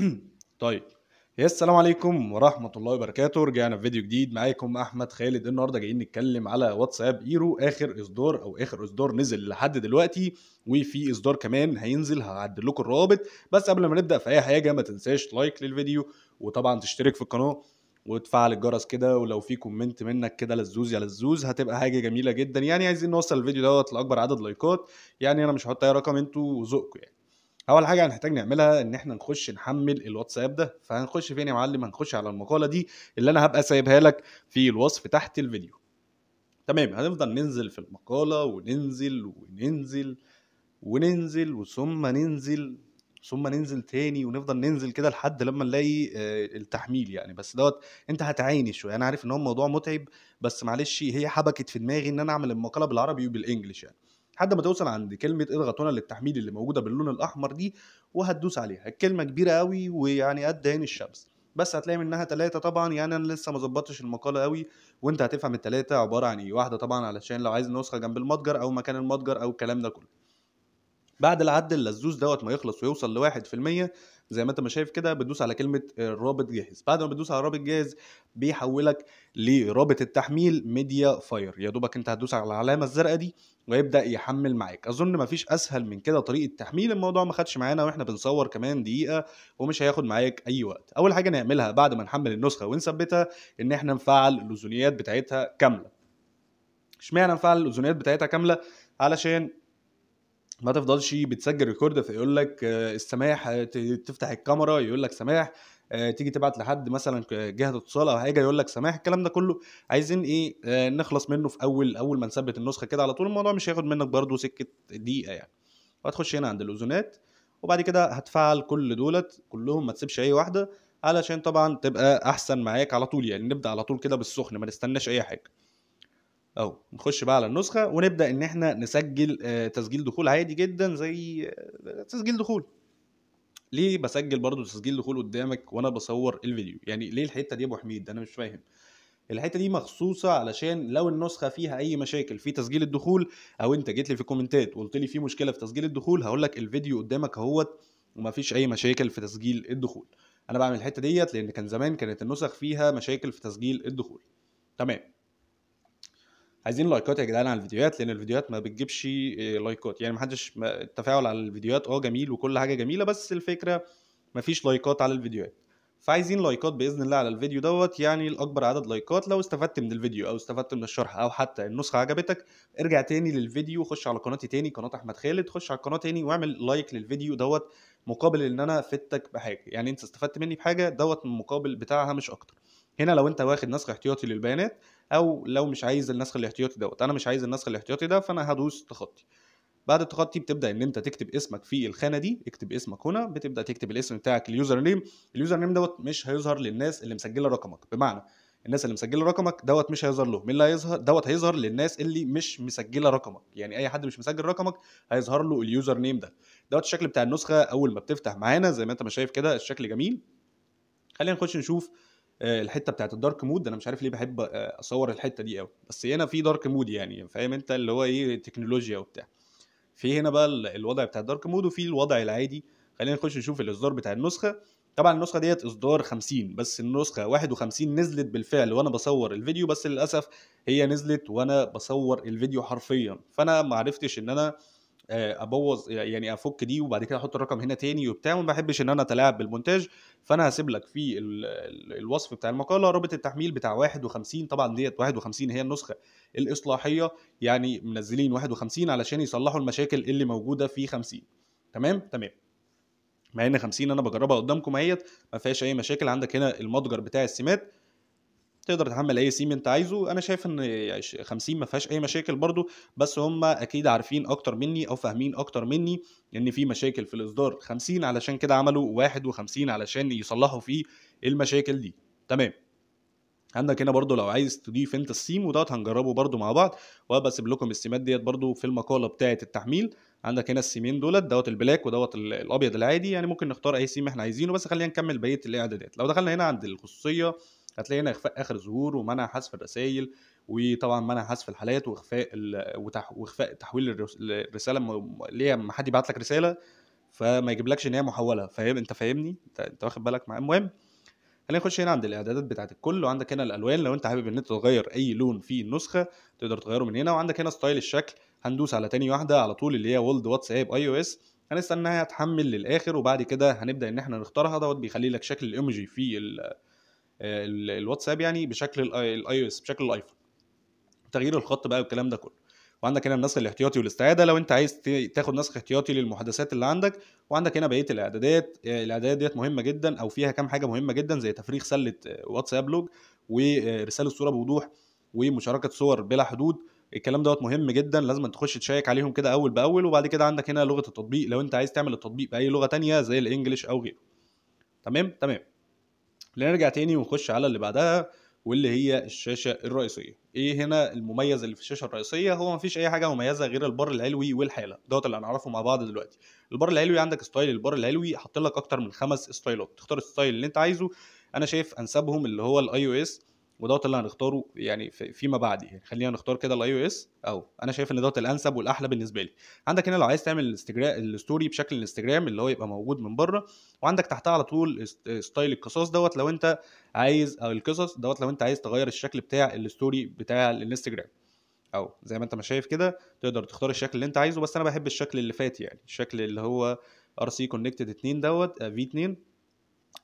طيب يا السلام عليكم ورحمة الله وبركاته رجعنا في فيديو جديد معاكم أحمد خالد النهاردة جايين نتكلم على واتساب ايرو آخر إصدار أو آخر إصدار نزل لحد دلوقتي وفي إصدار كمان هينزل هعدل لكم الروابط بس قبل ما نبدأ في أي حاجة ما تنساش لايك للفيديو وطبعا تشترك في القناة وتفعل الجرس كده ولو في كومنت منك كده للزوز يا للزوز هتبقى حاجه جميله جدا يعني عايزين نوصل الفيديو دوت لاكبر عدد لايكات يعني انا مش هحط اي رقم انتوا وذوقكم يعني اول حاجه هنحتاج نعملها ان احنا نخش نحمل الواتساب ده فهنخش فين يا معلم هنخش على المقاله دي اللي انا هبقى سايبها لك في الوصف تحت الفيديو تمام هنفضل ننزل في المقاله وننزل وننزل وننزل ثم ننزل ثم ننزل تاني ونفضل ننزل كده لحد لما نلاقي آه، التحميل يعني بس دوت انت هتعاني شويه انا عارف ان هو موضوع متعب بس معلش هي حبكت في دماغي ان انا اعمل المقاله بالعربي وبالانجلش يعني لحد ما توصل عند كلمه اضغط هنا للتحميل اللي موجوده باللون الاحمر دي وهتدوس عليها الكلمه كبيره قوي ويعني قد عين الشمس بس هتلاقي منها ثلاثة طبعا يعني انا لسه ما ظبطتش المقالة قوي وانت هتفهم الثلاثة عبارة عن ايه واحدة طبعا علشان لو عايز نسخة جنب المتجر او مكان المتجر او الكلام ده كله بعد العد اللزوز دوت ما يخلص ويوصل لواحد في المية زي ما انت ما شايف كده بتدوس على كلمه الرابط آه، جاهز بعد ما بتدوس على رابط جاهز بيحولك لرابط التحميل ميديا فاير يا دوبك انت هتدوس على العلامه الزرقاء دي ويبدا يحمل معاك اظن مفيش اسهل من كده طريقه تحميل الموضوع ما خدش معانا واحنا بنصور كمان دقيقه ومش هياخد معاك اي وقت اول حاجه نعملها بعد ما نحمل النسخه ونثبتها ان احنا نفعل الاذونيات بتاعتها كامله اشمعنى نفعل الاذونيات بتاعتها كامله علشان ما تفضلش بتسجل ريكورد فيقول لك آه، السماح آه، تفتح الكاميرا يقول لك سماح آه، تيجي تبعت لحد مثلا جهه اتصال او حاجه يقول لك سماح الكلام ده كله عايزين ايه نخلص منه في اول اول ما نثبت النسخه كده على طول الموضوع مش هياخد منك برده سكه دقيقه يعني وهتخش هنا عند الاذونات وبعد كده هتفعل كل دولت كلهم ما تسيبش اي واحده علشان طبعا تبقى احسن معاك على طول يعني نبدا على طول كده بالسخن ما نستناش اي حاجه اهو نخش بقى على النسخه ونبدا ان احنا نسجل آه، تسجيل دخول عادي جدا زي آه، تسجيل دخول ليه بسجل برضو تسجيل دخول قدامك وانا بصور الفيديو يعني ليه الحته دي يا ابو حميد انا مش فاهم الحته دي مخصوصه علشان لو النسخه فيها اي مشاكل في تسجيل الدخول او انت جيت لي في كومنتات وقلت لي في مشكله في تسجيل الدخول هقول لك الفيديو قدامك اهوت ومفيش اي مشاكل في تسجيل الدخول انا بعمل الحته ديت لان كان زمان كانت النسخ فيها مشاكل في تسجيل الدخول تمام عايزين لايكات يا جدعان على الفيديوهات لان الفيديوهات ما بتجيبش آه، لايكات يعني محدش ما التفاعل على الفيديوهات اه جميل وكل حاجه جميله بس الفكره مفيش لايكات على الفيديوهات فعايزين لايكات باذن الله على الفيديو دوت يعني الاكبر عدد لايكات لو استفدت من الفيديو او استفدت من الشرح او حتى النسخه عجبتك ارجع تاني للفيديو خش على قناتي تاني قناه احمد خالد خش على القناه تاني واعمل لايك للفيديو دوت مقابل ان انا فدتك بحاجه يعني انت استفدت مني بحاجه دوت المقابل بتاعها مش اكتر هنا لو انت واخد نسخ احتياطي للبيانات او لو مش عايز النسخ الاحتياطي دوت انا مش عايز النسخ الاحتياطي ده فانا هدوس تخطي بعد التخطي بتبدا ان انت تكتب اسمك في الخانه دي اكتب اسمك هنا بتبدا تكتب الاسم بتاعك اليوزر نيم اليوزر نيم دوت مش هيظهر للناس اللي مسجله رقمك بمعنى الناس اللي مسجله رقمك دوت مش هيظهر لهم اللي هيظهر دوت هيظهر للناس اللي مش مسجله رقمك يعني اي حد مش مسجل رقمك هيظهر له اليوزر نيم ده دوت الشكل بتاع النسخه اول ما بتفتح معانا زي ما انت ما شايف كده الشكل جميل خلينا نخش نشوف آه، الحته بتاعت الدارك مود انا مش عارف ليه بحب آه، اصور الحته دي قوي بس هنا في دارك مود يعني فاهم انت اللي هو ايه تكنولوجيا وبتاع في هنا بقى الوضع بتاع الدارك مود وفي الوضع العادي خلينا نخش نشوف الاصدار بتاع النسخه طبعا النسخه ديت اصدار 50 بس النسخه 51 نزلت بالفعل وانا بصور الفيديو بس للاسف هي نزلت وانا بصور الفيديو حرفيا فانا ما عرفتش ان انا آه، ابوظ يعني افك دي وبعد كده احط الرقم هنا تاني وبتاع وما بحبش ان انا اتلاعب بالمونتاج فانا هسيب لك في الوصف بتاع المقاله رابط التحميل بتاع 51 طبعا ديت 51 هي النسخه الاصلاحيه يعني منزلين 51 علشان يصلحوا المشاكل اللي موجوده في 50 تمام تمام مع ان 50 انا بجربها قدامكم اهيت ما فيهاش اي مشاكل عندك هنا المتجر بتاع السمات تقدر تحمل اي سيم انت عايزه انا شايف ان 50 يعني ما فيهاش اي مشاكل برضو بس هم اكيد عارفين اكتر مني او فاهمين اكتر مني ان في مشاكل في الاصدار 50 علشان كده عملوا 51 علشان يصلحوا فيه المشاكل دي تمام عندك هنا برضو لو عايز تضيف انت السيم ودوت هنجربه برضو مع بعض وبسيب لكم السيمات ديت برضو في المقاله بتاعه التحميل عندك هنا السيمين دولت دوت البلاك ودوت الابيض العادي يعني ممكن نختار اي سيم احنا عايزينه بس خلينا نكمل بقيه الاعدادات لو دخلنا هنا عند الخصوصيه هتلاقي هنا اخفاء اخر ظهور ومنع حذف الرسائل وطبعا منع حذف الحالات واخفاء واخفاء تحويل الرساله اللي هي ما حد يبعت لك رساله فما يجيبلكش ان هي محوله فاهم انت فاهمني انت واخد بالك مع المهم خلينا نخش هنا عند الاعدادات بتاعه الكل وعندك هنا الالوان لو انت حابب ان انت تغير اي لون في النسخه تقدر تغيره من هنا وعندك هنا ستايل الشكل هندوس على تاني واحده على طول اللي هي وولد واتساب اي او اس هنستناها تحمل للاخر وبعد كده هنبدا ان احنا نختارها دوت بيخلي لك شكل الايموجي في آه، الواتساب يعني بشكل الاي آه، او اس بشكل الايفون تغيير الخط بقى والكلام ده كله وعندك هنا النسخ الاحتياطي والاستعاده لو انت عايز تاخد نسخ احتياطي للمحادثات اللي عندك وعندك هنا بقيه الاعدادات آه، الاعدادات ديت مهمه جدا او فيها كام حاجه مهمه جدا زي تفريغ سله واتساب لوج ورساله صوره بوضوح ومشاركه صور بلا حدود الكلام دوت مهم جدا لازم تخش تشيك عليهم كده اول باول وبعد كده عندك هنا لغه التطبيق لو انت عايز تعمل التطبيق باي لغه تانية زي الانجليش او غيره تمام تمام نرجع تاني ونخش على اللي بعدها واللي هي الشاشه الرئيسيه ايه هنا المميز اللي في الشاشه الرئيسيه هو مفيش اي حاجه مميزه غير البر العلوي والحاله دوت اللي هنعرفه مع بعض دلوقتي البر العلوي عندك ستايل البر العلوي حاطط لك اكتر من خمس ستايلات تختار الستايل اللي انت عايزه انا شايف انسبهم اللي هو الاي او اس ودوت اللي هنختاره يعني فيما بعد يعني خلينا نختار كده الاي او اس اهو انا شايف ان دوت الانسب والاحلى بالنسبه لي عندك هنا لو عايز تعمل الانستجرام الستوري بشكل الانستجرام اللي هو يبقى موجود من بره وعندك تحتها على طول ستايل القصص دوت لو انت عايز او القصص دوت لو انت عايز تغير الشكل بتاع الستوري بتاع الانستجرام او زي ما انت ما شايف كده تقدر تختار الشكل اللي انت عايزه بس انا بحب الشكل اللي فات يعني الشكل اللي هو ار سي كونكتد 2 دوت في آه، 2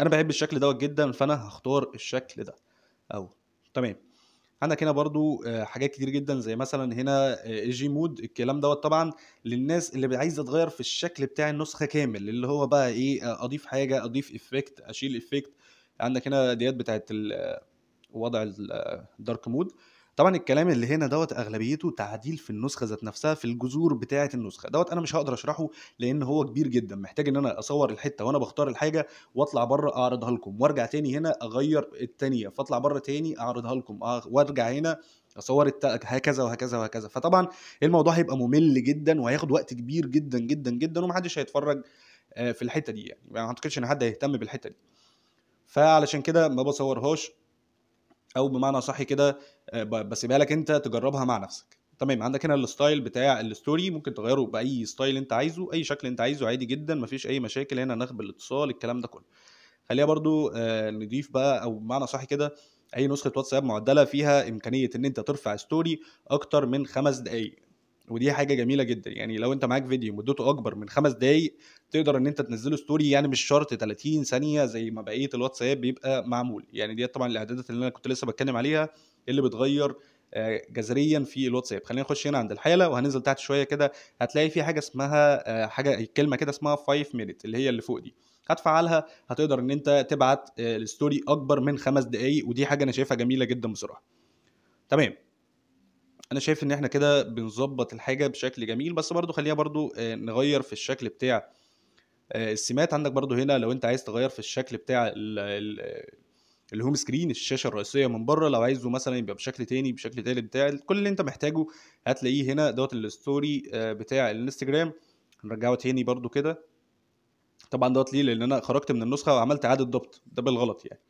انا بحب الشكل دوت جدا فانا هختار الشكل ده او تمام عندك هنا برضو آه، حاجات كتير جدا زي مثلا هنا جي آه، مود الكلام دوت طبعا للناس اللي عايزه تغير في الشكل بتاع النسخه كامل اللي هو بقى ايه آه، اضيف حاجه اضيف افكت اشيل افكت عندك هنا ديات بتاعت وضع الدارك مود طبعا الكلام اللي هنا دوت اغلبيته تعديل في النسخه ذات نفسها في الجذور بتاعه النسخه دوت انا مش هقدر اشرحه لان هو كبير جدا محتاج ان انا اصور الحته وانا بختار الحاجه واطلع بره اعرضها لكم وارجع تاني هنا اغير التانيه فاطلع بره تاني اعرضها لكم وارجع هنا اصور التق... هكذا وهكذا وهكذا فطبعا الموضوع هيبقى ممل جدا وهياخد وقت كبير جدا جدا جدا ومحدش هيتفرج آه، في الحته دي يعني ما اعتقدش ان حد هيهتم بالحته دي فعلشان كده ما بصورهاش او بمعنى صح كده آه، بسيبها لك انت تجربها مع نفسك تمام عندك هنا الستايل بتاع الستوري ممكن تغيره باي ستايل انت عايزه اي شكل انت عايزه عادي جدا مفيش اي مشاكل هنا نخب الاتصال الكلام ده كله خليها برضو آه، نضيف بقى او بمعنى صح كده اي نسخه واتساب معدله فيها امكانيه ان انت ترفع ستوري اكتر من خمس دقائق ودي حاجه جميله جدا يعني لو انت معاك فيديو مدته اكبر من خمس دقايق تقدر ان انت تنزله ستوري يعني مش شرط 30 ثانيه زي ما بقيه الواتساب بيبقى معمول يعني دي طبعا الاعدادات اللي انا كنت لسه بتكلم عليها اللي بتغير آه، جذريا في الواتساب خلينا نخش هنا عند الحاله وهننزل تحت شويه كده هتلاقي في حاجه اسمها آه، حاجه كلمه كده اسمها 5 مينت اللي هي اللي فوق دي هتفعلها هتقدر ان انت تبعت آه، الستوري اكبر من خمس دقايق ودي حاجه انا شايفها جميله جدا بصراحه تمام أنا شايف إن إحنا كده بنظبط الحاجة بشكل جميل، بس برضه خلّينا برضه آه، نغيّر في الشكل بتاع آه، السمات، عندك برضه هنا لو أنت عايز تغيّر في الشكل بتاع الهوم آه، سكرين الشاشة الرئيسية من برّه، لو عايزه مثلًا يبقى بشكل تاني، بشكل تالت، بتاع كل اللي أنت محتاجه هتلاقيه هنا دوت الستوري بتاع الإنستجرام، هنرجّعه تاني برضه كده. طبعًا دوت ليه؟ لإن أنا خرجت من النسخة وعملت إعادة ضبط، ده بالغلط يعني.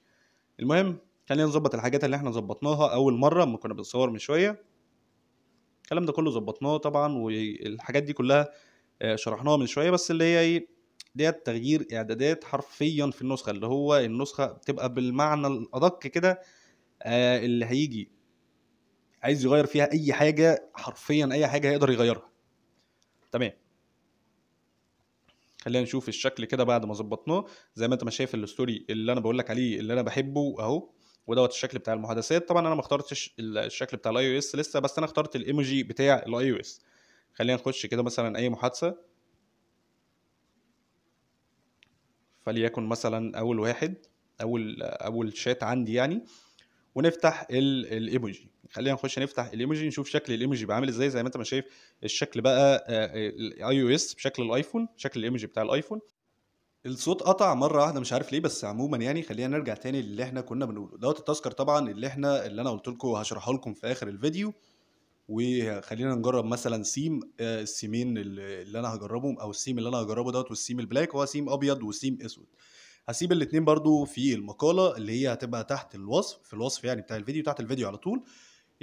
المهم خلّينا نظبط الحاجات اللي إحنا ظبطناها أول مرّة أمّا كنا بنصوّر من شوية. الكلام ده كله ظبطناه طبعا والحاجات دي كلها آه، شرحناها من شويه بس اللي هي ايه ديت تغيير اعدادات حرفيا في النسخه اللي هو النسخه بتبقى بالمعنى الادق كده آه، اللي هيجي عايز يغير فيها اي حاجه حرفيا اي حاجه هيقدر يغيرها تمام خلينا نشوف الشكل كده بعد ما ظبطناه زي ما انت ما شايف الستوري اللي انا بقول لك عليه اللي انا بحبه اهو ودوت الشكل بتاع المحادثات طبعا انا ما اخترتش الشكل بتاع الاي او اس لسه بس انا اخترت الايموجي بتاع الاي او اس خلينا نخش كده مثلا اي محادثه فليكن مثلا اول واحد اول اول شات عندي يعني ونفتح الايموجي خلينا نخش نفتح الايموجي نشوف شكل الايموجي بقى عامل ازاي زي ما انت ما شايف الشكل بقى الاي او اس بشكل الايفون شكل الايموجي بتاع الايفون الصوت قطع مرة واحدة مش عارف ليه بس عمومًا يعني خلّينا نرجع تاني للي إحنا كنّا بنقوله، دوت التاسكر طبعًا اللي إحنا اللي أنا قُلت لكم هشرحه لكم في آخر الفيديو، وخلّينا نجرّب مثلًا سيم آه، السيمين اللي أنا هجربهم أو السيم اللي أنا هجربه دوت والسيم البلاك هو سيم أبيض وسيم أسود، هسيب الاثنين برضو في المقالة اللي هي هتبقى تحت الوصف في الوصف يعني بتاع الفيديو تحت الفيديو على طول.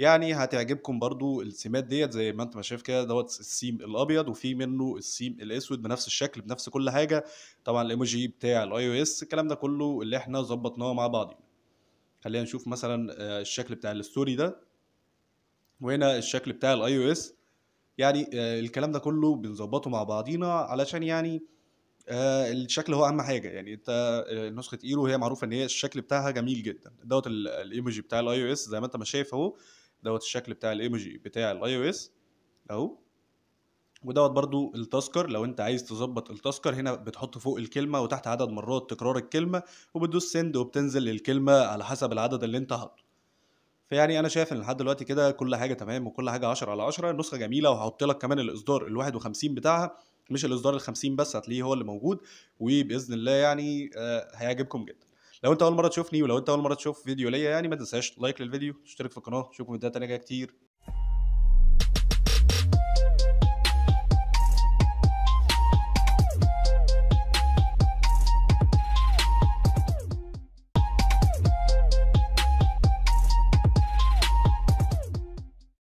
يعني هتعجبكم برضو السمات ديت زي ما انت ما شايف كده دوت السيم الابيض وفي منه السيم الاسود بنفس الشكل بنفس كل حاجه طبعا الايموجي بتاع الاي او اس الكلام ده كله اللي احنا ظبطناه مع بعض خلينا نشوف مثلا آه، الشكل بتاع الستوري ده وهنا الشكل بتاع الاي او اس يعني آه، الكلام ده كله بنظبطه مع بعضينا علشان يعني آه، الشكل هو اهم حاجه يعني انت نسخه ايرو e هي معروفه ان هي الشكل بتاعها جميل جدا دوت الايموجي بتاع الاي او اس زي ما انت ما شايف اهو دوت الشكل بتاع الايموجي بتاع الاي او اس اهو ودوت برضو التاسكر لو انت عايز تظبط التاسكر هنا بتحط فوق الكلمه وتحت عدد مرات تكرار الكلمه وبتدوس سند وبتنزل الكلمه على حسب العدد اللي انت حاطه فيعني انا شايف ان لحد دلوقتي كده كل حاجه تمام وكل حاجه 10 على 10 النسخه جميله وهحط لك كمان الاصدار ال 51 بتاعها مش الاصدار ال 50 بس هتلاقيه هو اللي موجود وباذن الله يعني آه، هيعجبكم جدا لو انت اول مره تشوفني ولو انت اول مره تشوف فيديو ليا يعني ما تنساش لايك للفيديو تشترك في القناه تشوفوا فيديوهات تانيه كتير